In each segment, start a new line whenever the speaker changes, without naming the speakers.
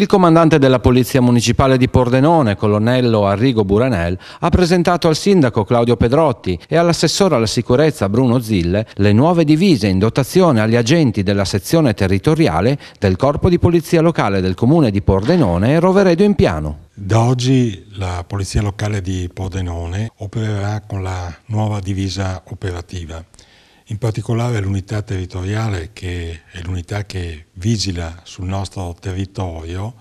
Il comandante della Polizia Municipale di Pordenone, colonnello Arrigo Buranel, ha presentato al sindaco Claudio Pedrotti e all'assessore alla sicurezza Bruno Zille le nuove divise in dotazione agli agenti della sezione territoriale del Corpo di Polizia Locale del Comune di Pordenone e Roveredo in Piano.
Da oggi la Polizia Locale di Pordenone opererà con la nuova divisa operativa in particolare l'unità territoriale che è l'unità che vigila sul nostro territorio,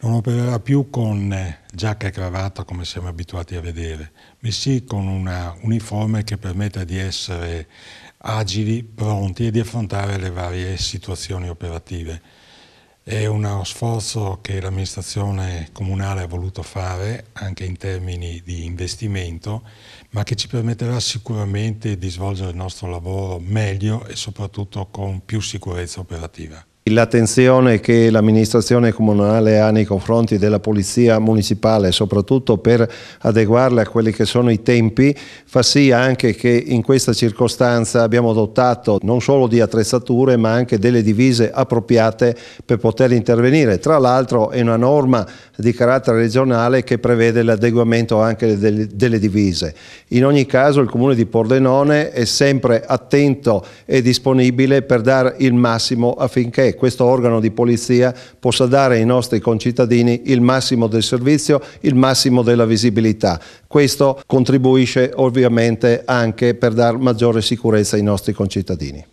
non opererà più con giacca e cravatta come siamo abituati a vedere, bensì con una uniforme che permetta di essere agili, pronti e di affrontare le varie situazioni operative. È uno sforzo che l'amministrazione comunale ha voluto fare anche in termini di investimento, ma che ci permetterà sicuramente di svolgere il nostro lavoro meglio e soprattutto con più sicurezza operativa
l'attenzione che l'amministrazione comunale ha nei confronti della polizia municipale, soprattutto per adeguarla a quelli che sono i tempi, fa sì anche che in questa circostanza abbiamo dotato non solo di attrezzature ma anche delle divise appropriate per poter intervenire. Tra l'altro è una norma di carattere regionale che prevede l'adeguamento anche delle, delle divise. In ogni caso il comune di Pordenone è sempre attento e disponibile per dare il massimo affinché questo organo di polizia possa dare ai nostri concittadini il massimo del servizio, il massimo della visibilità. Questo contribuisce ovviamente anche per dare maggiore sicurezza ai nostri concittadini.